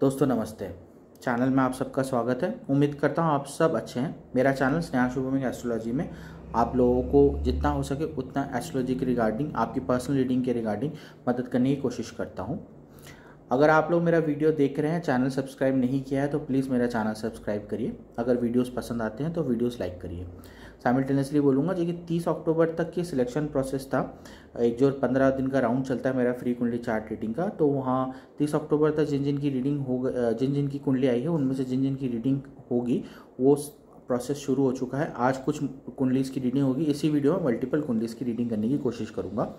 दोस्तों नमस्ते चैनल में आप सबका स्वागत है उम्मीद करता हूँ आप सब अच्छे हैं मेरा चैनल स्नेहा में एस्ट्रोलॉजी में आप लोगों को जितना हो सके उतना एस्ट्रोलॉजी के रिगार्डिंग आपकी पर्सनल रीडिंग के रिगार्डिंग मदद करने की कोशिश करता हूँ अगर आप लोग मेरा वीडियो देख रहे हैं चैनल सब्सक्राइब नहीं किया है तो प्लीज़ मेरा चैनल सब्सक्राइब करिए अगर वीडियोस पसंद आते हैं तो वीडियोस लाइक करिए साइमल्टेनियसली बोलूँगा जो कि तीस अक्टूबर तक की सिलेक्शन प्रोसेस था एक जो पंद्रह दिन का राउंड चलता है मेरा फ्री कुंडली चार्ट रीडिंग का तो वहाँ तीस अक्टूबर तक जिन जिनकी रीडिंग हो जिन जिनकी कुंडली आई है उनमें से जिन जिनकी रीडिंग होगी वो प्रोसेस शुरू हो चुका है आज कुछ कुंडलीज की रीडिंग होगी इसी वीडियो में मल्टीपल कुंडलीज की रीडिंग करने की कोशिश करूँगा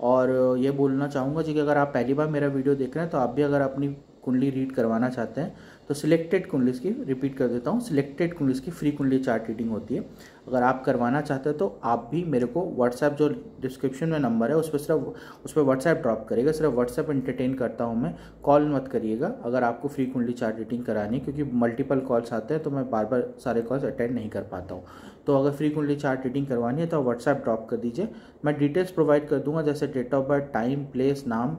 और ये बोलना चाहूँगा जी कि अगर आप पहली बार मेरा वीडियो देख रहे हैं तो आप भी अगर अपनी कुंडली रीड करवाना चाहते हैं तो सिलेक्टेड कुंडलिस की रिपीट कर देता हूँ सिलेक्टेड कुंडलिस की फ्री कुंडली चार्ट रीडिंग होती है अगर आप करवाना चाहते हो तो आप भी मेरे को व्हाट्सएप जो डिस्क्रिप्शन में नंबर है उस पर सिर्फ उस पर व्हाट्सएप ड्रॉप करेगा सिर्फ व्हाट्सएप इंटरटेन करता हूँ मैं कॉल मत करिएगा अगर आपको फ्री कुंडली चार्ट रीडिंग करानी है क्योंकि मल्टीपल कॉल्स आते हैं तो मैं बार बार सारे कॉल्स अटेंड नहीं कर पाता हूँ तो अगर फ्री कुंडली चार्ट रीडिंग करवानी है तो व्हाट्सएप ड्रॉप कर दीजिए मैं डिटेल्स प्रोवाइड कर दूंगा जैसे date of birth time place नाम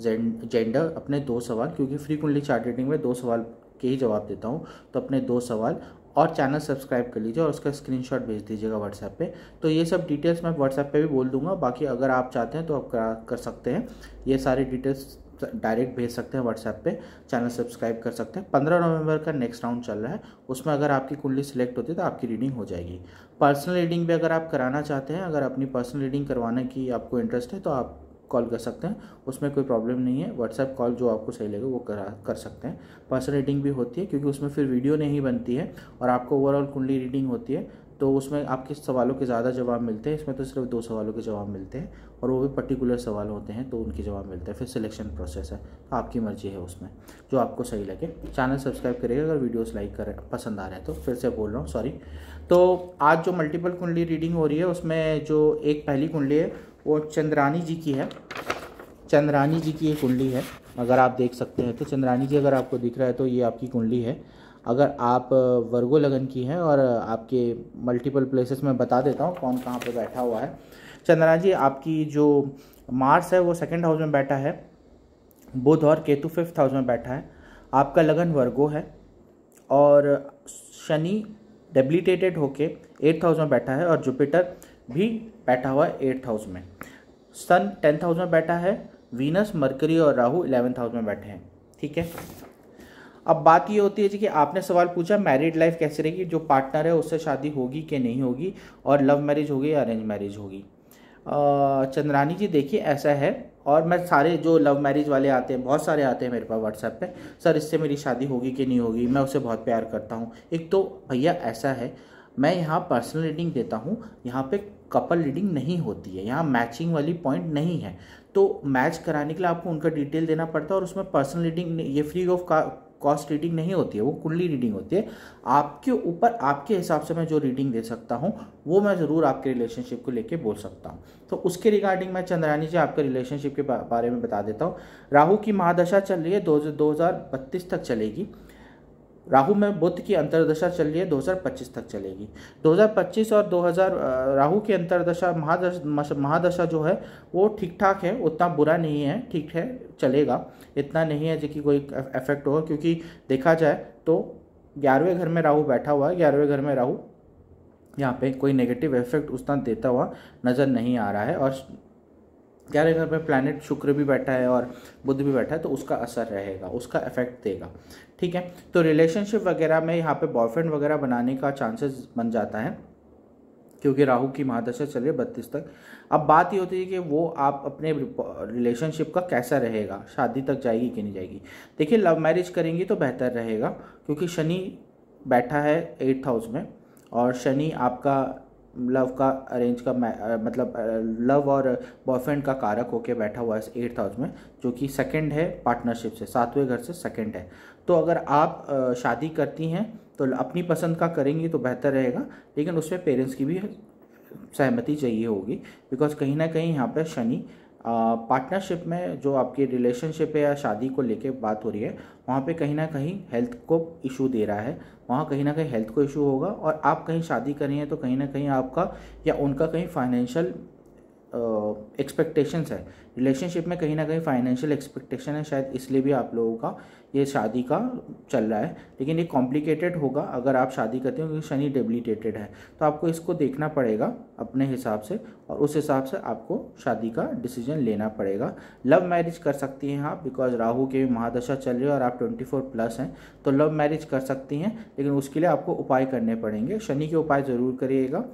जेंडर अपने दो सवाल क्योंकि फ्री कुंडली चार्ट रीडिंग में दो सवाल के ही जवाब देता हूँ तो अपने दो सवाल और चैनल सब्सक्राइब कर लीजिए और उसका स्क्रीनशॉट भेज दीजिएगा व्हाट्सएप पे तो ये सब डिटेल्स मैं व्हाट्सएप पे भी बोल दूंगा बाकी अगर आप चाहते हैं तो आप कर सकते हैं ये सारी डिटेल्स डायरेक्ट भेज सकते हैं व्हाट्सएप पे चैनल सब्सक्राइब कर सकते हैं पंद्रह नवंबर का नेक्स्ट राउंड चल रहा है उसमें अगर आपकी कुंडली सिलेक्ट होती है तो आपकी रीडिंग हो जाएगी पर्सनल रीडिंग भी अगर आप कराना चाहते हैं अगर अपनी पर्सनल रीडिंग करवाने की आपको इंटरेस्ट है तो आप कॉल कर सकते हैं उसमें कोई प्रॉब्लम नहीं है व्हाट्सएप कॉल जो आपको सही लगे वो करा कर सकते हैं पर्सनल रीडिंग भी होती है क्योंकि उसमें फिर वीडियो नहीं बनती है और आपको ओवरऑल कुंडली रीडिंग होती है तो उसमें आपके सवालों के ज़्यादा जवाब मिलते हैं इसमें तो सिर्फ दो सवालों के जवाब मिलते हैं और वो भी पर्टिकुलर सवाल होते हैं तो उनके जवाब मिलते हैं फिर सिलेक्शन प्रोसेस है तो आपकी मर्जी है उसमें जो आपको सही लगे चैनल सब्सक्राइब करिएगा अगर वीडियोस लाइक करें पसंद आ रहे हैं तो फिर से बोल रहा हूँ सॉरी तो आज जो मल्टीपल कुंडली रीडिंग हो रही है उसमें जो एक पहली कुंडली है वो चंद्रानी जी की है चंद्रानी जी की ये कुंडली है अगर आप देख सकते हैं तो चंद्रानी जी अगर आपको दिख रहा है तो ये आपकी कुंडली है अगर आप वर्गो लगन की हैं और आपके मल्टीपल प्लेसेस में बता देता हूँ कौन कहाँ पे बैठा हुआ है चंद्रा जी आपकी जो मार्स है वो सेकेंड हाउस में बैठा है बुध और केतु फिफ्थ हाउस में बैठा है आपका लगन वर्गो है और शनि डेब्लीटेटेड होके एट्थ हाउस में बैठा है और जुपिटर भी बैठा हुआ है एट्थ हाउस में सन टेन थाउजेंड में बैठा है वीनस मरकरी और राहु इलेवन थाउजेंड में बैठे हैं ठीक है अब बात ये होती है जी कि आपने सवाल पूछा मैरिड लाइफ कैसे रहेगी जो पार्टनर है उससे शादी होगी कि नहीं होगी और लव मैरिज होगी या अरेंज मैरिज होगी चंद्रानी जी देखिए ऐसा है और मैं सारे जो लव मैरिज वाले आते हैं बहुत सारे आते हैं मेरे पास व्हाट्सएप पे सर इससे मेरी शादी होगी कि नहीं होगी मैं उसे बहुत प्यार करता हूँ एक तो भैया ऐसा है मैं यहाँ पर्सनल रीडिंग देता हूँ यहाँ पे कपल रीडिंग नहीं होती है यहाँ मैचिंग वाली पॉइंट नहीं है तो मैच कराने के लिए आपको उनका डिटेल देना पड़ता है और उसमें पर्सनल रीडिंग ये फ्री ऑफ कॉस्ट रीडिंग नहीं होती है वो कुंडली रीडिंग होती है आपके ऊपर आपके हिसाब से मैं जो रीडिंग दे सकता हूँ वो मैं ज़रूर आपके रिलेशनशिप को लेके बोल सकता हूँ तो उसके रिगार्डिंग मैं चंद्रानी जी आपके रिलेशनशिप के बारे में बता देता हूँ राहू की महादशा चल रही है दो, दो तक चलेगी राहु में बुद्ध की अंतरदशा चल रही है 2025 तक चलेगी 2025 और 2000 राहु की अंतरदशा महादशा महादशा जो है वो ठीक ठाक है उतना बुरा नहीं है ठीक है चलेगा इतना नहीं है जिसकी कोई इफेक्ट होगा क्योंकि देखा जाए तो ग्यारहवें घर में राहु बैठा हुआ है ग्यारहवें घर में राहु यहाँ पे कोई नेगेटिव इफेक्ट उतना देता हुआ नज़र नहीं आ रहा है और ग्यारह घर में प्लानिट शुक्र भी बैठा है और बुध भी बैठा है तो उसका असर रहेगा उसका इफेक्ट देगा ठीक है तो रिलेशनशिप वगैरह में यहाँ पे बॉयफ्रेंड वगैरह बनाने का चांसेस बन जाता है क्योंकि राहु की महादशा चल रही है बत्तीस तक अब बात ये होती है कि वो आप अपने रिलेशनशिप का कैसा रहेगा शादी तक जाएगी कि नहीं जाएगी देखिए लव मैरिज करेंगी तो बेहतर रहेगा क्योंकि शनि बैठा है एट्थ हाउस में और शनि आपका लव का अरेंज का मतलब लव और बॉयफ्रेंड का कारक होके बैठा हुआ है एट्थ हाउस में जो कि सेकंड है पार्टनरशिप से सातवें घर से सेकंड है तो अगर आप शादी करती हैं तो अपनी पसंद का करेंगी तो बेहतर रहेगा लेकिन उसमें पेरेंट्स की भी सहमति चाहिए होगी बिकॉज कहीं ना कहीं यहाँ पर शनि पार्टनरशिप में जो आपकी रिलेशनशिप है या शादी को लेके बात हो रही है वहाँ पे कहीं ना कहीं हेल्थ को इशू दे रहा है वहाँ कहीं ना कहीं हेल्थ को इशू होगा और आप कहीं शादी करें हैं तो कहीं ना कहीं आपका या उनका कहीं फाइनेंशियल एक्सपेक्टेशंस है रिलेशनशिप में कहीं ना कहीं फाइनेंशियल एक्सपेक्टेशन है शायद इसलिए भी आप लोगों का ये शादी का चल रहा है लेकिन ये कॉम्प्लिकेटेड होगा अगर आप शादी करते हो क्योंकि शनि डेबिलिटेटेड है तो आपको इसको देखना पड़ेगा अपने हिसाब से और उस हिसाब से आपको शादी का डिसीजन लेना पड़ेगा लव मैरिज कर सकती हैं आप बिकॉज राहू की भी महादशा चल रही है और आप ट्वेंटी फोर प्लस हैं तो लव मैरिज कर सकती हैं लेकिन उसके लिए आपको उपाय करने पड़ेंगे शनि के उपाय ज़रूर करिएगा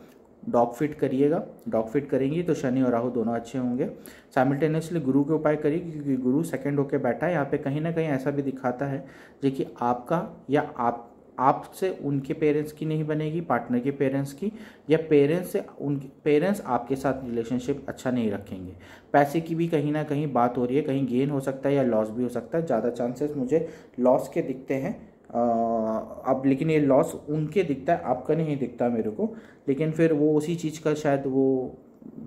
डॉग फिट करिएगा डॉग फिट करेंगी तो शनि और राहु दोनों अच्छे होंगे साइमल्टेनियसली गुरु के उपाय करिए क्योंकि गुरु सेकंड होकर बैठा है यहाँ पे कहीं ना कहीं ऐसा भी दिखाता है जो कि आपका या आप आपसे उनके पेरेंट्स की नहीं बनेगी पार्टनर के पेरेंट्स की या पेरेंट्स से उनके पेरेंट्स आपके साथ रिलेशनशिप अच्छा नहीं रखेंगे पैसे की भी कहीं ना कहीं बात हो रही है कहीं गेन हो सकता है या लॉस भी हो सकता है ज़्यादा चांसेस मुझे लॉस के दिखते हैं अब लेकिन ये लॉस उनके दिखता है आपका नहीं दिखता मेरे को लेकिन फिर वो उसी चीज़ का शायद वो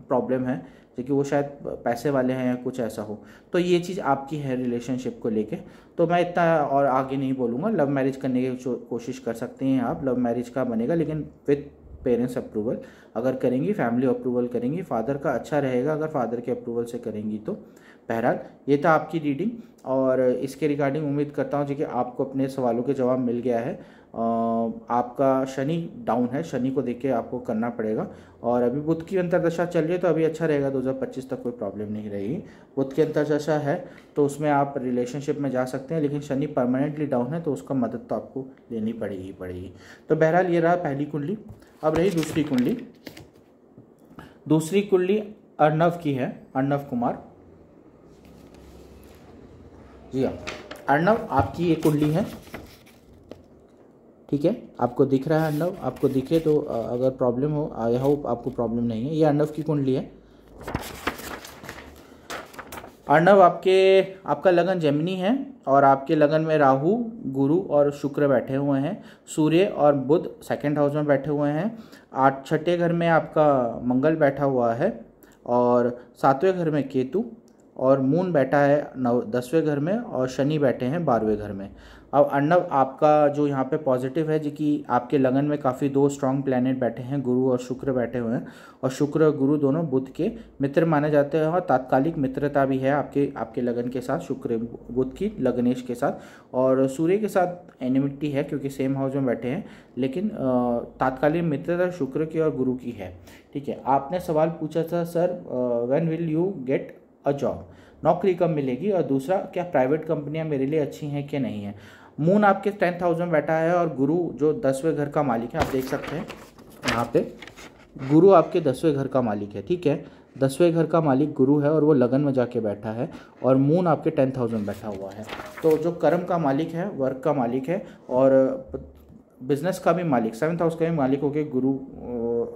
प्रॉब्लम है क्योंकि वो शायद पैसे वाले हैं या कुछ ऐसा हो तो ये चीज़ आपकी है रिलेशनशिप को लेके तो मैं इतना और आगे नहीं बोलूँगा लव मैरिज करने की कोशिश कर सकते हैं आप लव मैरिज का बनेगा लेकिन विथ पेरेंट्स अप्रूवल अगर करेंगी फैमिली अप्रूवल करेंगी फादर का अच्छा रहेगा अगर फादर के अप्रूवल से करेंगी तो बहरहाल ये था आपकी रीडिंग और इसके रिगार्डिंग उम्मीद करता हूँ जी कि आपको अपने सवालों के जवाब मिल गया है आपका शनि डाउन है शनि को देख के आपको करना पड़ेगा और अभी बुध की अंतरदशा चल रही है तो अभी अच्छा रहेगा 2025 तक कोई प्रॉब्लम नहीं रहेगी बुध की अंतरदशा है तो उसमें आप रिलेशनशिप में जा सकते हैं लेकिन शनि परमानेंटली डाउन है तो उसका मदद तो आपको लेनी पड़ेगी पड़ेगी तो बहरहाल ये रहा पहली कुंडली अब रही दूसरी कुंडली दूसरी कुंडली अर्नव की है अर्नव कुमार जी हाँ अर्णव आपकी ये कुंडली है ठीक है आपको दिख रहा है अर्णव आपको दिखे तो अगर प्रॉब्लम हो आई होप आपको प्रॉब्लम नहीं है ये अर्णव की कुंडली है अर्णव आपके आपका लगन जमिनी है और आपके लगन में राहु गुरु और शुक्र बैठे हुए हैं सूर्य और बुध सेकंड हाउस में बैठे हुए हैं आठ छठे घर में आपका मंगल बैठा हुआ है और सातवें घर में केतु और मून बैठा है नव दसवें घर में और शनि बैठे हैं बारहवें घर में अब अर्णव आपका जो यहाँ पे पॉजिटिव है जो कि आपके लगन में काफ़ी दो स्ट्रांग प्लैनेट बैठे हैं गुरु और शुक्र बैठे हुए हैं और शुक्र और गुरु दोनों बुद्ध के मित्र माने जाते हैं और तात्कालिक मित्रता भी है आपके आपके लगन के साथ शुक्र बुद्ध की लग्नेश के साथ और सूर्य के साथ एनिमिटी है क्योंकि सेम हाउस में बैठे हैं लेकिन तात्कालिक मित्रता शुक्र की और गुरु की है ठीक है आपने सवाल पूछा था sir when will you get a job नौकरी कब मिलेगी और दूसरा क्या प्राइवेट कंपनियां मेरे लिए अच्छी हैं कि नहीं है मून आपके टेन थाउजेंड बैठा है और गुरु जो दसवें घर का मालिक है आप देख सकते हैं यहाँ पे गुरु आपके दसवें घर का मालिक है ठीक है दसवें घर का मालिक गुरु है और वो लगन में जाके बैठा है और मून आपके टेन थाउजेंड बैठा हुआ है तो जो कर्म का मालिक है वर्क का मालिक है और बिजनेस का भी मालिक सेवन्थ हाउस का भी मालिक हो गया गुरु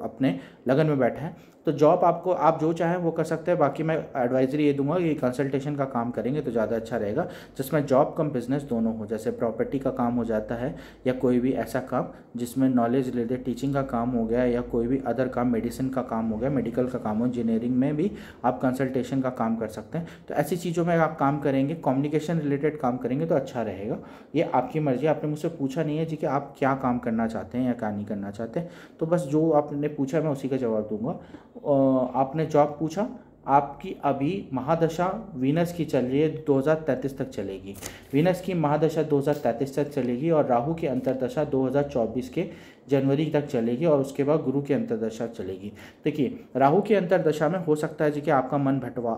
अपने लगन में बैठा है तो जॉब आपको आप जो चाहें वो कर सकते हैं बाकी मैं एडवाइजरी ये दूंगा कि कंसल्टेशन का काम करेंगे तो ज़्यादा अच्छा रहेगा जिसमें जॉब कम बिजनेस दोनों हो जैसे प्रॉपर्टी का काम हो जाता है या कोई भी ऐसा काम जिसमें नॉलेज रिलेटेड टीचिंग का काम हो गया या कोई भी अदर काम मेडिसिन का काम हो गया मेडिकल का काम हो इंजीनियरिंग में भी आप कंसल्टेशन का काम कर सकते हैं तो ऐसी चीज़ों में आप काम करेंगे कम्युनिकेशन रिलेटेड काम करेंगे तो अच्छा रहेगा ये आपकी मर्जी आपने मुझसे पूछा नहीं है जी कि आप क्या काम करना चाहते हैं या क्या नहीं करना चाहते तो बस जो आपने आपने पूछा मैं उसी का जवाब दूंगा आपने जॉब पूछा आपकी अभी महादशा वीनस की चल रही है 2033 तक चलेगी वीनस की महादशा 2033 तक चलेगी और राहु की अंतरदशा 2024 के जनवरी तक चलेगी और उसके बाद गुरु की अंतरदशा चलेगी देखिए राहु की अंतरदशा में हो सकता है जी कि आपका मन भटवा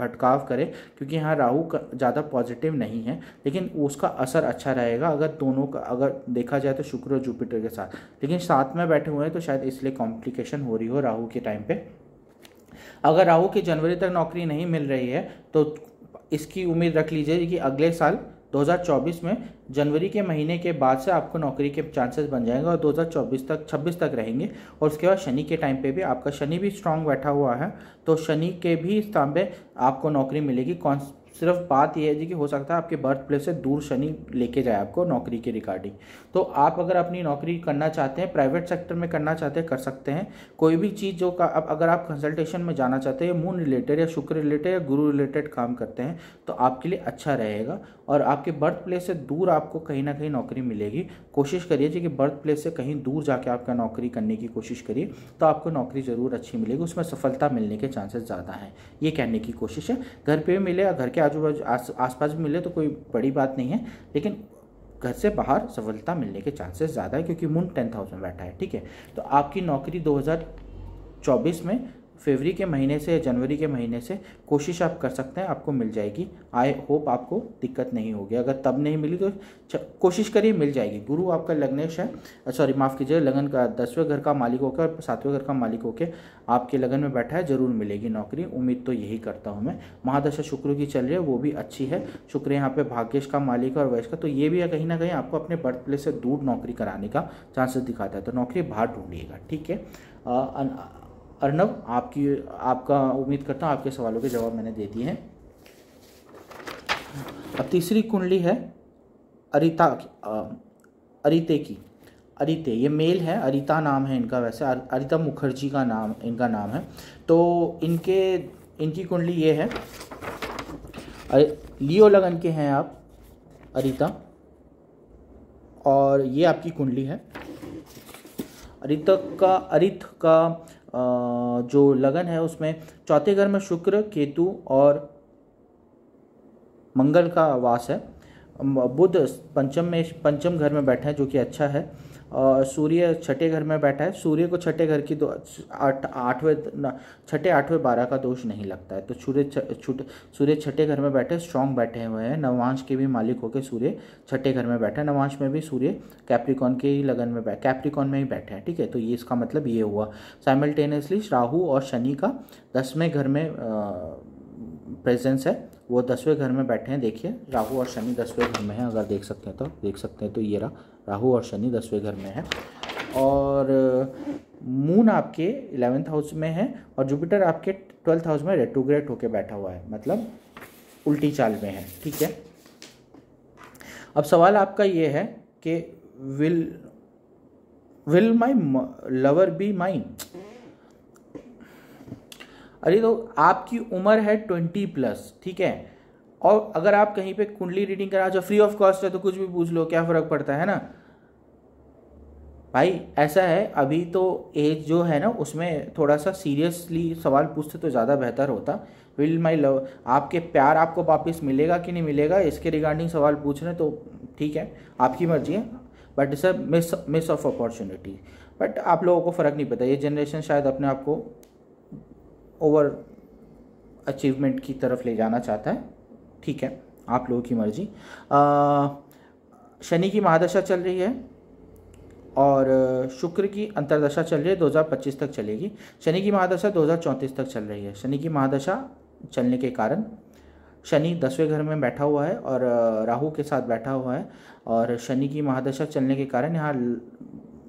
भटकाव करे क्योंकि यहाँ राहु ज़्यादा पॉजिटिव नहीं है लेकिन उसका असर अच्छा रहेगा अगर दोनों का अगर देखा जाए तो शुक्र और जुपिटर के साथ लेकिन साथ में बैठे हुए हैं तो शायद इसलिए कॉम्प्लिकेशन हो रही हो राहू के टाइम पर अगर राहु की जनवरी तक नौकरी नहीं मिल रही है तो इसकी उम्मीद रख लीजिए कि अगले साल 2024 में जनवरी के महीने के बाद से आपको नौकरी के चांसेस बन जाएंगे और 2024 तक 26 तक रहेंगे और उसके बाद शनि के टाइम पे भी आपका शनि भी स्ट्रांग बैठा हुआ है तो शनि के भी स्थान पे आपको नौकरी मिलेगी कौन सिर्फ बात यह है जी कि हो सकता है आपके बर्थ प्लेस से दूर शनि लेके जाए आपको नौकरी के रिगार्डिंग तो आप अगर अपनी नौकरी करना चाहते हैं प्राइवेट सेक्टर में करना चाहते हैं कर सकते हैं कोई भी चीज़ जो का अब अगर आप कंसल्टेशन में जाना चाहते हैं मून रिलेटेड या शुक्र रिलेटेड या गुरु रिलेटेड काम करते हैं तो आपके लिए अच्छा रहेगा और आपके बर्थ प्लेस से दूर आपको कहीं ना कहीं नौकरी मिलेगी कोशिश करिए जी कि बर्थ प्लेस से कहीं दूर जाके आपका नौकरी करने की कोशिश करिए तो आपको नौकरी ज़रूर अच्छी मिलेगी उसमें सफलता मिलने के चांसेस ज़्यादा हैं ये कहने की कोशिश है घर पर भी मिले या घर के आजू बाजू आस आसपास भी मिले तो कोई बड़ी बात नहीं है लेकिन घर से बाहर सफलता मिलने के चांसेस ज़्यादा है क्योंकि मून टेन थाउजेंड बैठा है ठीक है तो आपकी नौकरी 2024 में फेवरी के महीने से जनवरी के महीने से कोशिश आप कर सकते हैं आपको मिल जाएगी आई होप आपको दिक्कत नहीं होगी अगर तब नहीं मिली तो कोशिश करिए मिल जाएगी गुरु आपका लग्नेश है सॉरी माफ़ कीजिए लगन का दसवें घर का मालिक होकर और सातवें घर का मालिक होकर आपके लगन में बैठा है ज़रूर मिलेगी नौकरी उम्मीद तो यही करता हूँ मैं महादशा शुक्र की चल रही है वो भी अच्छी है शुक्र यहाँ पर भाग्यश का मालिक और वैश्य का तो ये भी है कहीं ना कहीं आपको अपने बर्थ प्लेस से दूर नौकरी कराने का चांसेस दिखाता है तो नौकरी बाहर ढूंढिएगा ठीक है अर्नब आपकी आपका उम्मीद करता हूँ आपके सवालों के जवाब मैंने दे दिए हैं अब तीसरी कुंडली है अरिता अरिते की अरिते ये मेल है अरिता नाम है इनका वैसे अरिता मुखर्जी का नाम इनका नाम है तो इनके इनकी कुंडली ये है लियो लगन के हैं आप अरिता और ये आपकी कुंडली है अरित का अरित का जो लगन है उसमें चौथे घर में शुक्र केतु और मंगल का वास है बुध पंचम में पंचम घर में बैठे हैं जो कि अच्छा है और सूर्य छठे घर में बैठा है सूर्य को छठे घर की दो आठवें छठे आठवें बारह का दोष नहीं लगता है तो सूर्य सूर्य छठे घर में बैठे स्ट्रॉन्ग बैठे हुए हैं नवांश के भी मालिक होकर सूर्य छठे घर में बैठा है नवांश में भी सूर्य कैप्रिकॉन के ही लगन में बैठ कैप्रिकॉन में ही बैठे हैं ठीक है तो ये इसका मतलब ये हुआ साइमल्टेनियसली राहू और शनि का दसवें घर में प्रेजेंस है वो दसवें घर में बैठे हैं देखिए राहु और शनि दसवें घर में हैं अगर देख सकते हैं तो देख सकते हैं तो ये रहा राहु और शनि दसवें घर में है और मून आपके इलेवेंथ हाउस में है और जुपिटर आपके ट्वेल्थ हाउस में रेटोग्रेट होकर बैठा हुआ है मतलब उल्टी चाल में है ठीक है अब सवाल आपका ये है कि will will my lover be my अरे तो आपकी उम्र है ट्वेंटी प्लस ठीक है और अगर आप कहीं पे कुंडली रीडिंग करा जो फ्री ऑफ कॉस्ट है तो कुछ भी पूछ लो क्या फ़र्क पड़ता है ना भाई ऐसा है अभी तो एज जो है ना उसमें थोड़ा सा सीरियसली सवाल पूछते तो ज़्यादा बेहतर होता विल माई लव आपके प्यार आपको वापस मिलेगा कि नहीं मिलेगा इसके रिगार्डिंग सवाल पूछ रहे तो ठीक है आपकी मर्जी है but it's a miss miss of opportunity but आप लोगों को फ़र्क नहीं पता ये जनरेशन शायद अपने आप को ओवर अचीवमेंट की तरफ ले जाना चाहता है ठीक है आप लोगों की मर्जी शनि की महादशा चल रही है और शुक्र की अंतरदशा चल रही है दो तक चलेगी शनि की महादशा दो तक चल रही है शनि की महादशा चलने के कारण शनि दसवें घर में बैठा हुआ है और राहु के साथ बैठा हुआ है और शनि की महादशा चलने के कारण यहाँ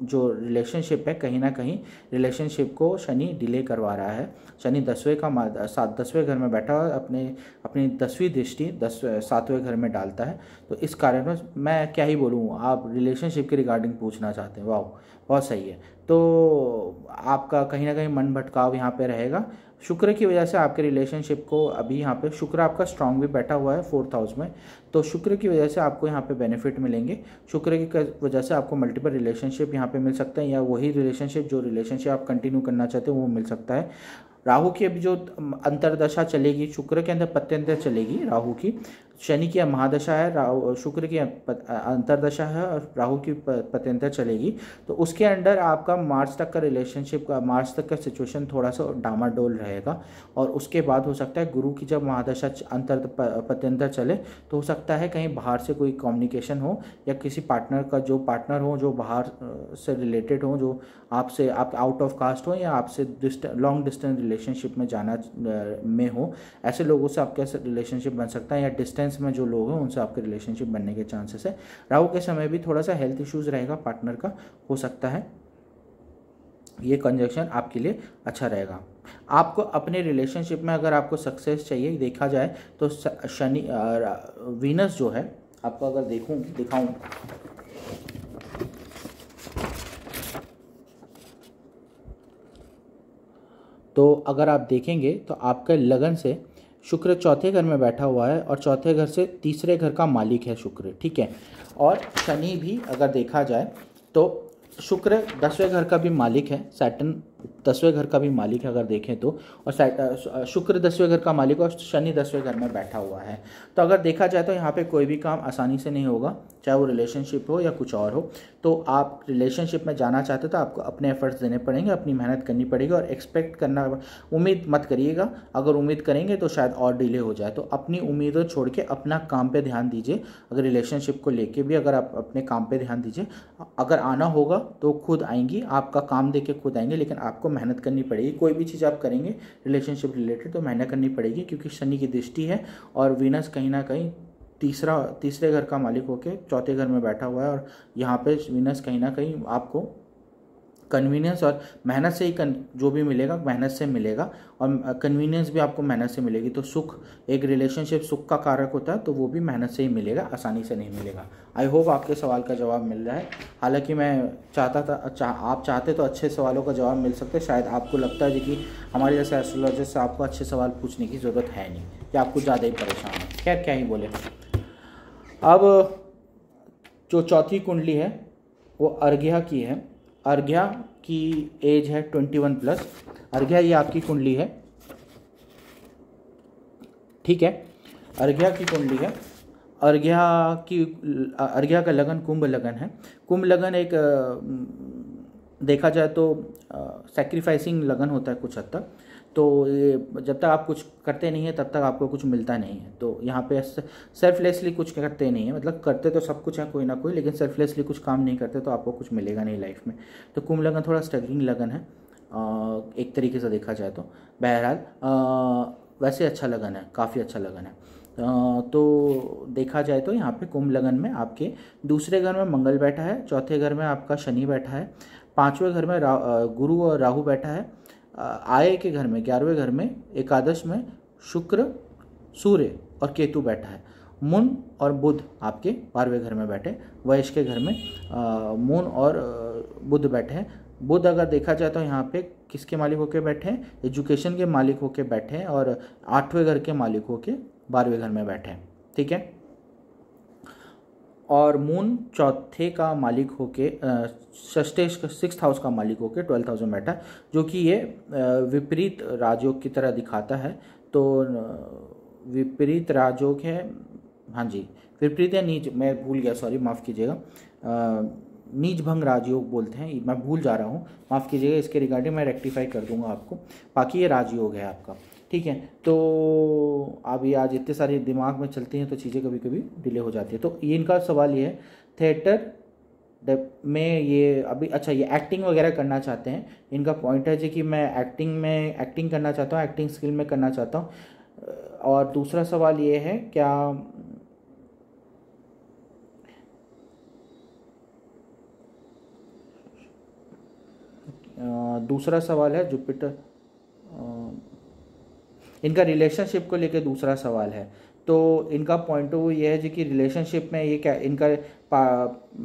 जो रिलेशनशिप है कहीं ना कहीं रिलेशनशिप को शनि डिले करवा रहा है शनि दसवें का सात दसवें घर में बैठा हुआ अपने अपनी दसवीं दृष्टि दस सातवें घर में डालता है तो इस कारण मैं क्या ही बोलूँ आप रिलेशनशिप के रिगार्डिंग पूछना चाहते हैं वाह बहुत सही है तो आपका कहीं ना कहीं मन भटकाव यहाँ पे रहेगा शुक्र की वजह से आपके रिलेशनशिप को अभी यहाँ पे शुक्र आपका स्ट्रांग भी बैठा हुआ है फोर्थ हाउस में तो शुक्र की वजह से आपको यहाँ पे बेनिफिट मिलेंगे शुक्र की वजह से आपको मल्टीपल रिलेशनशिप यहाँ पे मिल सकते हैं या वही रिलेशनशिप जो रिलेशनशिप आप कंटिन्यू करना चाहते हैं वो मिल सकता है राहु की अभी जो अंतरदशा चलेगी शुक्र के अंदर पत्यंतर चलेगी राहु की शनि की महादशा है राहु शुक्र की अंतरदशा है और राहु की पत्यंतर चलेगी तो उसके अंडर आपका मार्च तक का रिलेशनशिप का मार्च तक का सिचुएशन थोड़ा सा डामाडोल रहेगा और उसके बाद हो सकता है गुरु की जब महादशा अंतर पत्यंतर चले तो हो सकता है कहीं बाहर से कोई कम्युनिकेशन हो या किसी पार्टनर का जो पार्टनर हो जो बाहर से रिलेटेड हो जो आपसे आप आउट ऑफ कास्ट हो या आपसे लॉन्ग डिस्टेंस रिलेशनशिप में जाना में हो ऐसे लोगों से आपके रिलेशनशिप बन सकता है या डिस्टेंस सेंस में जो लोग हैं उनसे आपके रिलेशनशिप बनने के चांसेस है राहु के समय भी थोड़ा सा हेल्थ इश्यूज़ रहेगा पार्टनर का हो सकता है ये कंजक्शन आपके लिए अच्छा रहेगा आपको अपने रिलेशनशिप में अगर आपको सक्सेस चाहिए देखा जाए तो शनि वीनस जो है आपको अगर देखूँ दिखाऊँ तो अगर आप देखेंगे तो आपके लगन से शुक्र चौथे घर में बैठा हुआ है और चौथे घर से तीसरे घर का मालिक है शुक्र ठीक है और शनि भी अगर देखा जाए तो शुक्र दसवें घर का भी मालिक है सैटन दसवें घर का भी मालिक है अगर देखें तो और शुक्र दसवें घर का मालिक और शनि दसवें घर में बैठा हुआ है तो अगर देखा जाए तो यहाँ पे कोई भी काम आसानी से नहीं होगा चाहे वो रिलेशनशिप हो या कुछ और हो तो आप रिलेशनशिप में जाना चाहते हो तो आपको अपने एफर्ट्स देने पड़ेंगे अपनी मेहनत करनी पड़ेगी और एक्सपेक्ट करना उम्मीद मत करिएगा अगर उम्मीद करेंगे तो शायद और डिले हो जाए तो अपनी उम्मीदों छोड़ के अपना काम पर ध्यान दीजिए अगर रिलेशनशिप को लेकर भी अगर आप अपने काम पर ध्यान दीजिए अगर आना होगा तो खुद आएंगी आपका काम दे खुद आएंगे लेकिन आप आपको मेहनत करनी पड़ेगी कोई भी चीज़ आप करेंगे रिलेशनशिप रिलेटेड तो मेहनत करनी पड़ेगी क्योंकि शनि की दृष्टि है और वीनस कहीं ना कहीं तीसरा तीसरे घर का मालिक होकर चौथे घर में बैठा हुआ है और यहाँ पे वीनस कहीं ना कहीं आपको कन्वीनियंस और मेहनत से ही कन, जो भी मिलेगा मेहनत से मिलेगा और कन्वीनियंस भी आपको मेहनत से मिलेगी तो सुख एक रिलेशनशिप सुख का कारक होता है तो वो भी मेहनत से ही मिलेगा आसानी से नहीं मिलेगा आई होप आपके सवाल का जवाब मिल रहा है हालांकि मैं चाहता था चा, आप चाहते तो अच्छे सवालों का जवाब मिल सकते शायद आपको लगता है कि हमारे जैसे एस्ट्रोलॉजिस्ट से आपको अच्छे सवाल पूछने की ज़रूरत है नहीं या आपको ज़्यादा ही परेशान है क्या क्या ही बोले अब जो चौथी कुंडली है वो अर्घ्या की है अर्घ्या की एज है ट्वेंटी वन प्लस अर्घ्या ये आपकी कुंडली है ठीक है अर्घ्या की कुंडली है अर्घ्या की अर्घ्या का लगन कुंभ लगन है कुंभ लगन एक देखा जाए तो सेक्रीफाइसिंग लगन होता है कुछ हद तक तो ये जब तक आप कुछ करते नहीं है तब तक आपको कुछ मिलता नहीं है तो यहाँ पे सेल्फलेसली कुछ करते नहीं है मतलब करते तो सब कुछ है कोई ना कोई लेकिन सेल्फलेसली कुछ काम नहीं करते तो आपको कुछ मिलेगा नहीं लाइफ में तो कुंभ लगन थोड़ा स्ट्रगलिंग लगन है एक तरीके से देखा जाए तो बहरहाल वैसे अच्छा लगन है काफ़ी अच्छा लगन है तो देखा जाए तो यहाँ पे कुंभ लगन में आपके दूसरे घर में मंगल बैठा है चौथे घर में आपका शनि बैठा है पांचवें घर में गुरु और राहु बैठा है आय के घर में ग्यारहवें घर में एकादश में शुक्र सूर्य और केतु बैठा है मून और बुध आपके बारहवें घर में बैठे वयश के घर में मून और बुध बैठे हैं बुध अगर देखा जाए तो यहाँ पे किसके मालिक होके बैठे हैं एजुकेशन के मालिक होके बैठे हैं और आठवें घर के मालिक होके बारहवें घर में बैठे हैं ठीक है और मून चौथे का मालिक होके षष्ठे सिक्स हाउस का मालिक होके ट्वेल्थ हाउस में बैठा जो कि ये विपरीत राजयोग की तरह दिखाता है तो विपरीत राजयोग है हाँ जी विपरीत या नीच मैं भूल गया सॉरी माफ़ कीजिएगा नीच भंग राजयोग बोलते हैं मैं भूल जा रहा हूँ माफ़ कीजिएगा इसके रिगार्डिंग मैं रेक्टिफाई कर दूंगा आपको बाकी ये राजयोग है आपका ठीक है तो अभी ये आज इतने सारे दिमाग में चलते हैं तो चीज़ें कभी कभी डिले हो जाती है तो ये इनका सवाल ये है थिएटर में ये अभी अच्छा ये एक्टिंग वगैरह करना चाहते हैं इनका पॉइंट है जी कि मैं एक्टिंग में एक्टिंग करना चाहता हूँ एक्टिंग स्किल में करना चाहता हूँ और दूसरा सवाल ये है क्या दूसरा सवाल है जुपिटर इनका रिलेशनशिप को लेकर दूसरा सवाल है तो इनका पॉइंट ऑफ व्यू ये है जी कि रिलेशनशिप में ये क्या इनका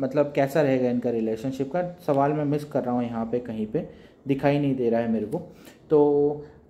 मतलब कैसा रहेगा इनका रिलेशनशिप का सवाल मैं मिस कर रहा हूँ यहाँ पे कहीं पे दिखाई नहीं दे रहा है मेरे को तो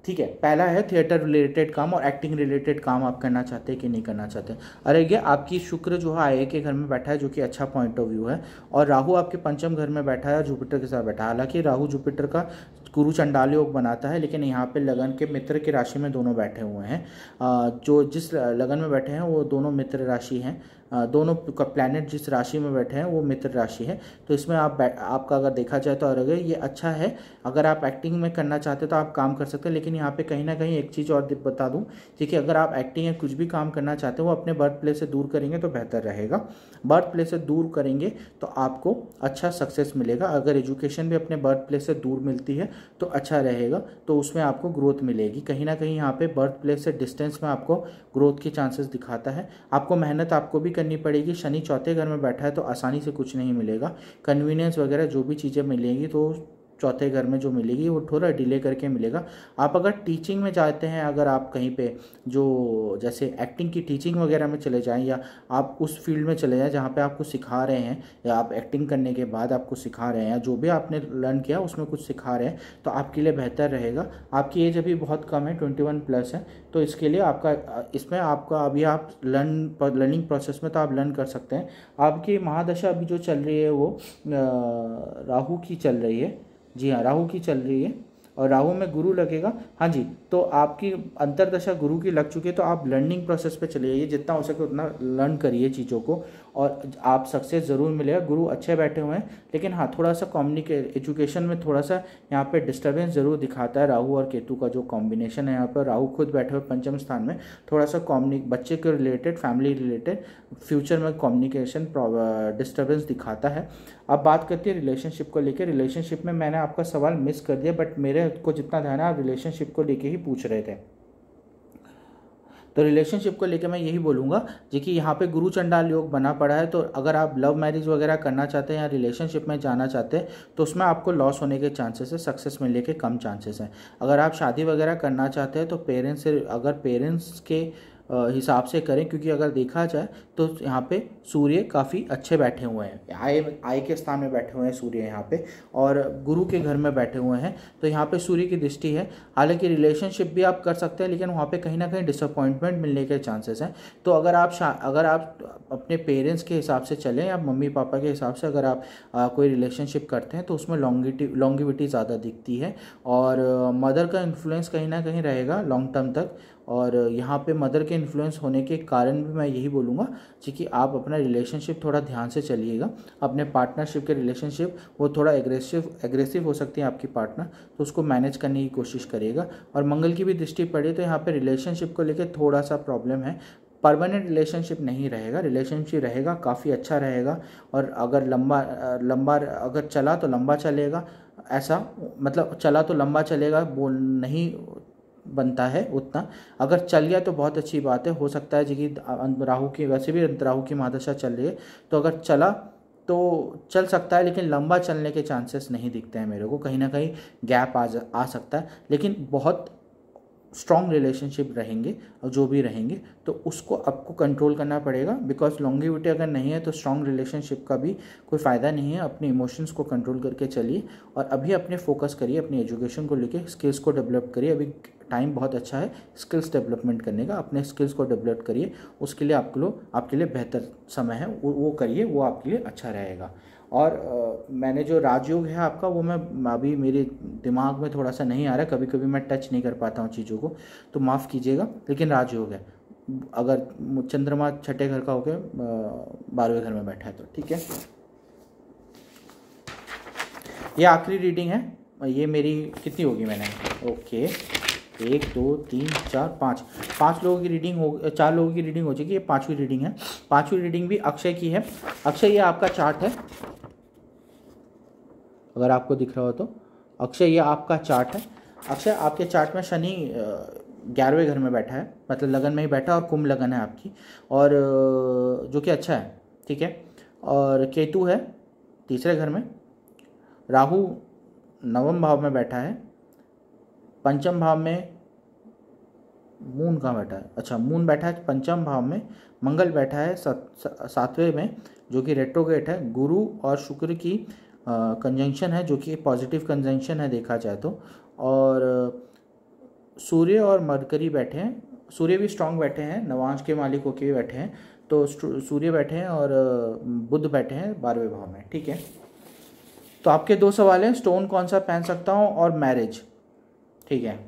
ठीक है पहला है थिएटर रिलेटेड काम और एक्टिंग रिलेटेड काम आप करना चाहते हैं कि नहीं करना चाहते अरे ये आपकी शुक्र जो है आई के घर में बैठा है जो कि अच्छा पॉइंट ऑफ व्यू है और राहु आपके पंचम घर में बैठा है जुपिटर के साथ बैठा है हालांकि राहु जुपिटर का गुरु चंडाल योग बनाता है लेकिन यहाँ पे लगन के मित्र की राशि में दोनों बैठे हुए हैं जो जिस लगन में बैठे हैं वो दोनों मित्र राशि हैं दोनों का प्लानट जिस राशि में बैठे हैं वो मित्र राशि है तो इसमें आप आपका अगर देखा जाए तो अगर ये अच्छा है अगर आप एक्टिंग में करना चाहते तो आप काम कर सकते हैं लेकिन यहाँ पे कहीं ना कहीं एक चीज़ और बता दूँ देखिए अगर आप एक्टिंग या कुछ भी काम करना चाहते हो वो अपने बर्थ प्लेस से दूर करेंगे तो बेहतर रहेगा बर्थ प्लेस से दूर करेंगे तो आपको अच्छा सक्सेस मिलेगा अगर एजुकेशन भी अपने बर्थ प्लेस से दूर मिलती है तो अच्छा रहेगा तो उसमें आपको ग्रोथ मिलेगी कहीं ना कहीं यहाँ पर बर्थ प्लेस से डिस्टेंस में आपको ग्रोथ के चांसेस दिखाता है आपको मेहनत आपको भी करनी पड़ेगी शनि चौथे घर में बैठा है तो आसानी से कुछ नहीं मिलेगा कन्वीनियंस वगैरह जो भी चीज़ें मिलेंगी तो चौथे घर में जो मिलेगी वो थोड़ा डिले करके मिलेगा आप अगर टीचिंग में जाते हैं अगर आप कहीं पे जो जैसे एक्टिंग की टीचिंग वगैरह में चले जाएँ या आप उस फील्ड में चले जाएँ जहाँ पर आपको सिखा रहे हैं या आप एक्टिंग करने के बाद आपको सिखा रहे हैं या जो भी आपने लर्न किया उसमें कुछ सिखा रहे हैं तो आपके लिए बेहतर रहेगा आपकी एज अभी बहुत कम है ट्वेंटी वन प्लस है तो इसके लिए आपका इसमें आपका अभी आप लर्न लर्निंग प्रोसेस में तो आप लर्न कर सकते हैं आपकी महादशा अभी जो चल रही है वो राहू की चल रही है जी हाँ राहु की चल रही है और राहु में गुरु लगेगा हाँ जी तो आपकी अंतरदशा गुरु की लग चुकी है तो आप लर्निंग प्रोसेस पे जाइए जितना हो सके उतना लर्न करिए चीज़ों को और आप सक्सेस ज़रूर मिलेगा गुरु अच्छे बैठे हुए हैं लेकिन हाँ थोड़ा सा कॉम्युनिके एजुकेशन में थोड़ा सा यहाँ पे डिस्टर्बेंस ज़रूर दिखाता है राहु और केतु का जो कॉम्बिनेशन है यहाँ पर राहु खुद बैठे हुए पंचम स्थान में थोड़ा सा कॉम्युनिक बच्चे के रिलेटेड फैमिली रिलेटेड फ्यूचर में कॉम्युनिकेशन डिस्टर्बेंस दिखाता है अब बात करती है रिलेशनशिप को लेकर रिलेशनशिप में मैंने आपका सवाल मिस कर दिया बट मेरे को जितना ध्यान है आप रिलेशनशिप को लेकर ही पूछ रहे थे तो रिलेशनशिप को लेकर मैं यही बोलूँगा जी कि यहाँ पे गुरु चंडाल योग बना पड़ा है तो अगर आप लव मैरिज वगैरह करना चाहते हैं या रिलेशनशिप में जाना चाहते हैं तो उसमें आपको लॉस होने के चांसेस है सक्सेस मिलने के कम चांसेस हैं अगर आप शादी वगैरह करना चाहते हैं तो पेरेंट्स से अगर पेरेंट्स के हिसाब से करें क्योंकि अगर देखा जाए तो यहाँ पे सूर्य काफ़ी अच्छे बैठे हुए हैं आय आय के स्थान में बैठे हुए हैं सूर्य यहाँ पे और गुरु के घर में बैठे हुए हैं तो यहाँ पे सूर्य की दृष्टि है हालांकि रिलेशनशिप भी आप कर सकते हैं लेकिन वहाँ पे कहीं ना कहीं डिसअपॉइंटमेंट मिलने के चांसेस हैं तो अगर आप अगर आप अपने पेरेंट्स के हिसाब से चलें या मम्मी पापा के हिसाब से अगर आप आ, कोई रिलेशनशिप करते हैं तो उसमें लॉन्गिटी लॉन्गिविटी ज़्यादा दिखती है और मदर का इन्फ्लुएंस कहीं ना कहीं रहेगा लॉन्ग टर्म तक और यहाँ पे मदर के इन्फ्लुएंस होने के कारण भी मैं यही बोलूँगा जी कि आप अपना रिलेशनशिप थोड़ा ध्यान से चलिएगा अपने पार्टनरशिप के रिलेशनशिप वो थोड़ा एग्रेसिव एग्रेसिव हो सकती है आपकी पार्टनर तो उसको मैनेज करने की कोशिश करिएगा और मंगल की भी दृष्टि पड़े तो यहाँ पर रिलेशनशिप को लेकर थोड़ा सा प्रॉब्लम है परमानेंट रिलेशनशिप नहीं रहेगा रिलेशनशिप रहेगा काफ़ी अच्छा रहेगा और अगर लंबा लंबा अगर चला तो लंबा चलेगा ऐसा मतलब चला तो लंबा चलेगा बोल नहीं बनता है उतना अगर चल गया तो बहुत अच्छी बात है हो सकता है जी राहु की वैसे भी राहु की महादशा चल रही है तो अगर चला तो चल सकता है लेकिन लंबा चलने के चांसेस नहीं दिखते हैं मेरे को कहीं ना कहीं गैप आ जा आ सकता है लेकिन बहुत स्ट्रॉन्ग रिलेशनशिप रहेंगे और जो भी रहेंगे तो उसको आपको कंट्रोल करना पड़ेगा बिकॉज लॉन्गिविटी अगर नहीं है तो स्ट्रॉन्ग रिलेशनशिप का भी कोई फ़ायदा नहीं है अपने इमोशंस को कंट्रोल करके चलिए और अभी अपने फोकस करिए अपने एजुकेशन को लेके स्किल्स को डेवलप करिए अभी टाइम बहुत अच्छा है स्किल्स डेवलपमेंट करने का अपने स्किल्स को डेवलप करिए उसके लिए आपके आपके लिए बेहतर समय है वो करिए वो आपके लिए अच्छा रहेगा और आ, मैंने जो राजयोग है आपका वो मैं अभी मेरे दिमाग में थोड़ा सा नहीं आ रहा कभी कभी मैं टच नहीं कर पाता हूँ चीज़ों को तो माफ़ कीजिएगा लेकिन राजयोग है अगर चंद्रमा छठे घर का होके बारहवें घर में बैठा है तो ठीक है ये आखिरी रीडिंग है ये मेरी कितनी होगी मैंने ओके एक दो तीन चार पाँच पांच लोगों की रीडिंग हो चार लोगों की रीडिंग हो जाएगी ये पांचवी रीडिंग है पांचवी रीडिंग भी अक्षय की है अक्षय ये आपका चार्ट है अगर आपको दिख रहा हो तो अक्षय ये आपका चार्ट है अक्षय आपके चार्ट में शनि ग्यारहवें घर में बैठा है मतलब लगन में ही बैठा और कुंभ लगन है आपकी और जो कि अच्छा है ठीक है और केतु है तीसरे घर में राहु नवम भाव में बैठा है पंचम भाव में मून कहाँ बैठा है अच्छा मून बैठा है पंचम भाव में मंगल बैठा है सातवें में जो कि रेट्रोगेट है गुरु और शुक्र की कंजंक्शन है जो कि पॉजिटिव कंजंक्शन है देखा जाए तो और सूर्य और मरकरी बैठे हैं सूर्य भी स्ट्रांग बैठे हैं नवांश के मालिक होके भी बैठे हैं तो सूर्य बैठे हैं और बुद्ध बैठे हैं बारहवें भाव में ठीक है तो आपके दो सवाल हैं स्टोन कौन सा पहन सकता हूँ और मैरिज ठीक है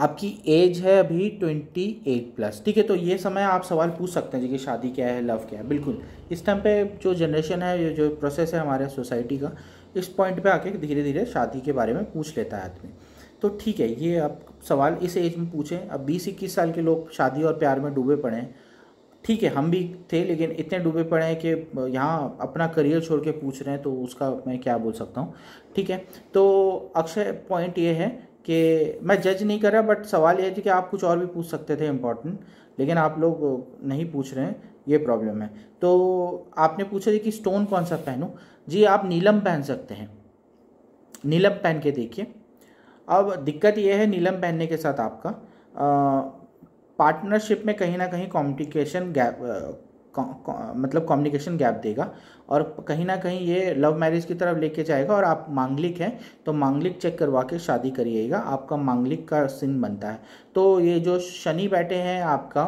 आपकी एज है अभी ट्वेंटी एट प्लस ठीक है तो ये समय आप सवाल पूछ सकते हैं जी कि शादी क्या है लव क्या है बिल्कुल इस टाइम पे जो जनरेशन है ये जो प्रोसेस है हमारे सोसाइटी का इस पॉइंट पे आके धीरे धीरे शादी के बारे में पूछ लेता है आदमी तो ठीक है ये आप सवाल इस एज में पूछें अब बीस इक्कीस साल के लोग शादी और प्यार में डूबे पड़े हैं ठीक है हम भी थे लेकिन इतने डूबे पड़े हैं कि यहाँ अपना करियर छोड़ के पूछ रहे हैं तो उसका मैं क्या बोल सकता हूँ ठीक है तो अक्षय पॉइंट ये है कि मैं जज नहीं कर रहा बट सवाल ये है कि आप कुछ और भी पूछ सकते थे इम्पोर्टेंट लेकिन आप लोग नहीं पूछ रहे हैं ये प्रॉब्लम है तो आपने पूछा कि स्टोन कौन सा पहनूँ जी आप नीलम पहन सकते हैं नीलम पहन के देखिए अब दिक्कत यह है नीलम पहनने के साथ आपका पार्टनरशिप में कहीं ना कहीं कॉम्प्लिकेशन गैप मतलब कम्युनिकेशन गैप देगा और कहीं ना कहीं ये लव मैरिज की तरफ लेके जाएगा और आप मांगलिक हैं तो मांगलिक चेक करवा के शादी करिएगा आपका मांगलिक का सिन बनता है तो ये जो शनि बैठे हैं आपका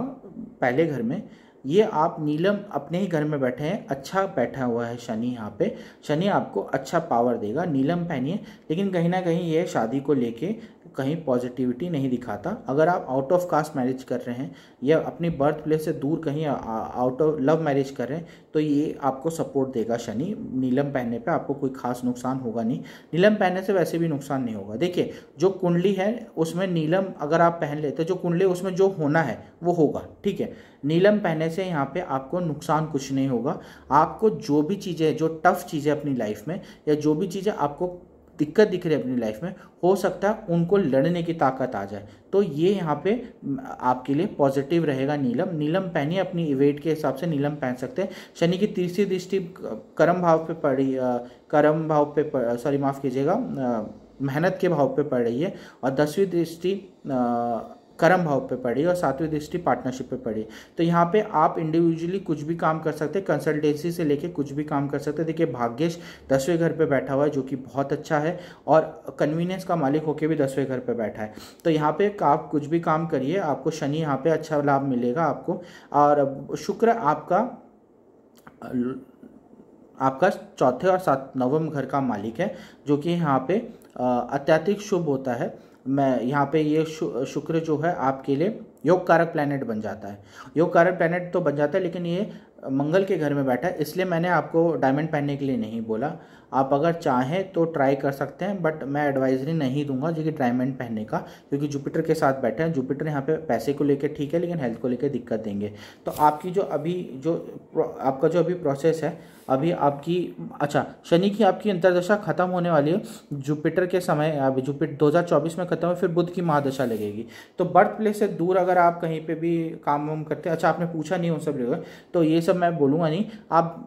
पहले घर में ये आप नीलम अपने ही घर में बैठे हैं अच्छा बैठा हुआ है शनि यहाँ पे शनि आपको अच्छा पावर देगा नीलम पहनिए लेकिन कहीं ना कहीं ये शादी को लेके कहीं पॉजिटिविटी नहीं दिखाता अगर आप आउट ऑफ कास्ट मैरिज कर रहे हैं या अपनी बर्थ प्लेस से दूर कहीं आउट ऑफ लव मैरिज कर रहे हैं तो ये आपको सपोर्ट देगा शनि नीलम पहनने पे आपको कोई खास नुकसान होगा नहीं नीलम पहनने से वैसे भी नुकसान नहीं होगा देखिए जो कुंडली है उसमें नीलम अगर आप पहन लेते जो कुंडली उसमें जो होना है वो होगा ठीक है नीलम पहनने से यहाँ पे आपको नुकसान कुछ नहीं होगा आपको जो भी चीज़ें जो टफ चीज़ें अपनी लाइफ में या जो भी चीज़ें आपको दिक्कत दिख रही है अपनी लाइफ में हो सकता है उनको लड़ने की ताकत आ जाए तो ये यहाँ पे आपके लिए पॉजिटिव रहेगा नीलम नीलम पहनिए अपनी वेट के हिसाब से नीलम पहन सकते हैं शनि की तीसरी दृष्टि कर्म भाव पे पड़ी कर्म भाव पे सॉरी माफ़ कीजिएगा मेहनत के भाव पे पड़ रही है और दसवीं दृष्टि कर्म भाव पे पड़ी और सातवीं दृष्टि पार्टनरशिप पे पड़ी तो यहाँ पे आप इंडिविजुअली कुछ भी काम कर सकते हैं कंसल्टेंसी से लेके कुछ भी काम कर सकते हैं देखिए भाग्यश दसवें घर पे बैठा हुआ है जो कि बहुत अच्छा है और कन्वीनियंस का मालिक होके भी दसवें घर पे बैठा है तो यहाँ पे आप कुछ भी काम करिए आपको शनि यहाँ पे अच्छा लाभ मिलेगा आपको और शुक्र आपका आपका चौथे और सात नवम घर का मालिक है जो कि यहाँ पे अत्यधिक शुभ होता है मैं यहाँ पे ये शु, शुक्र जो है आपके लिए योग कारक प्लैनेट बन जाता है योग कारक प्लैनेट तो बन जाता है लेकिन ये मंगल के घर में बैठा है इसलिए मैंने आपको डायमंड पहनने के लिए नहीं बोला आप अगर चाहें तो ट्राई कर सकते हैं बट मैं एडवाइजरी नहीं दूंगा जो कि डायमंड पहनने का क्योंकि जुपिटर के साथ बैठे हैं जुपिटर यहाँ पे पैसे को लेकर ठीक है लेकिन हेल्थ को लेकर दिक्कत देंगे तो आपकी जो अभी जो आपका जो अभी प्रोसेस है अभी आपकी अच्छा शनि की आपकी अंतरदशा खत्म होने वाली है जुपिटर के समय अभी जुपिटर दो में खत्म है फिर बुद्ध की महादशा लगेगी तो बर्थ प्लेस से दूर अगर आप कहीं पर भी काम वाम करते हैं अच्छा आपने पूछा नहीं उन सब लोगों तो ये सब मैं बोलूँगा नहीं आप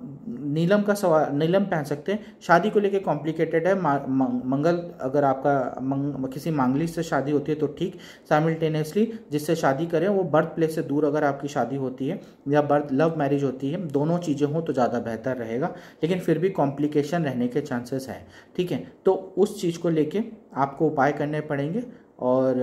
नीलम का सवाल नीलम पहन सकते हैं शादी को लेके कॉम्प्लिकेटेड है मंगल अगर आपका मंग, किसी मांगलिक से शादी होती है तो ठीक साइमल्टेनियसली जिससे शादी करें वो बर्थ प्लेस से दूर अगर आपकी शादी होती है या बर्थ लव मैरिज होती है दोनों चीज़ें हों तो ज़्यादा बेहतर रहेगा लेकिन फिर भी कॉम्प्लिकेशन रहने के चांसेस हैं ठीक है तो उस चीज़ को लेके आपको उपाय करने पड़ेंगे और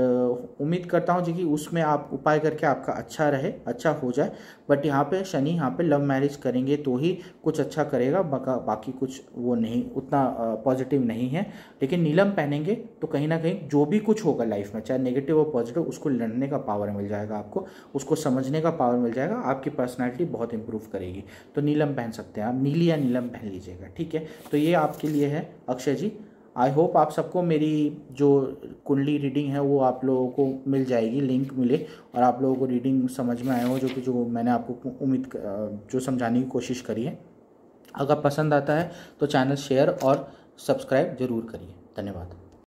उम्मीद करता हूँ जी कि उसमें आप उपाय करके आपका अच्छा रहे अच्छा हो जाए बट यहाँ पे शनि यहाँ पे लव मैरिज करेंगे तो ही कुछ अच्छा करेगा बाका बाकी कुछ वो नहीं उतना पॉजिटिव नहीं है लेकिन नीलम पहनेंगे तो कहीं ना कहीं जो भी कुछ होगा लाइफ में चाहे नेगेटिव और पॉजिटिव उसको लड़ने का पावर मिल जाएगा आपको उसको समझने का पावर मिल जाएगा आपकी पर्सनैलिटी बहुत इंप्रूव करेगी तो नीलम पहन सकते हैं आप नीली या नीलम पहन लीजिएगा ठीक है तो ये आपके लिए है अक्षय जी आई होप आप सबको मेरी जो कुंडली रीडिंग है वो आप लोगों को मिल जाएगी लिंक मिले और आप लोगों को रीडिंग समझ में आए हो जो कि जो मैंने आपको उम्मीद जो समझाने की कोशिश करी है अगर पसंद आता है तो चैनल शेयर और सब्सक्राइब ज़रूर करिए धन्यवाद